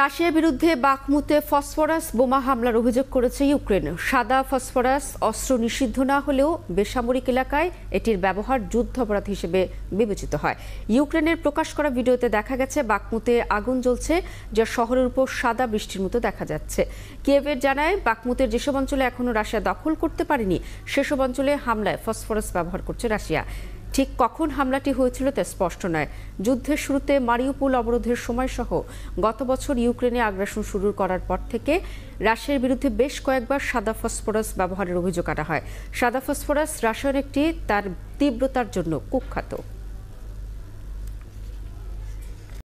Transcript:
রাশিয়ার বিরুদ্ধে বাকমুতে ফসফরাস বোমা হামলার অভিযোগ করেছে ইউক্রেন সাদা ফসফরাস অস্ত্র নিষিদ্ধ না হলেও বেসামরিক এলাকায় এটির ব্যবহার যুদ্ধ অপরাধ হিসেবে বিবেচিত হয় ইউক্রেনের প্রকাশ করা ভিডিওতে দেখা গেছে বাকমুতে আগুন জ্বলছে যা শহরের উপর সাদা বৃষ্টির মতো দেখা যাচ্ছে কিয়েভের জানায় বাকমুতের যেসব অঞ্চলে এখনও রাশিয়া দখল করতে পারেনি সেসব অঞ্চলে হামলায় ফসফরাস ব্যবহার করছে রাশিয়া ঠিক কখন হামলাটি হয়েছিল তা স্পষ্ট নয় যুদ্ধের শুরুতে মারিউপুল অবরোধের সময়সহ গত বছর ইউক্রেনে আগ্রাসন শুরু করার পর থেকে রাশিয়ার বিরুদ্ধে বেশ কয়েকবার সাদা ফসফরাস ব্যবহারের অভিযোগ আনা হয় সাদা ফসফরাস একটি তার তীব্রতার জন্য কুখ্যাত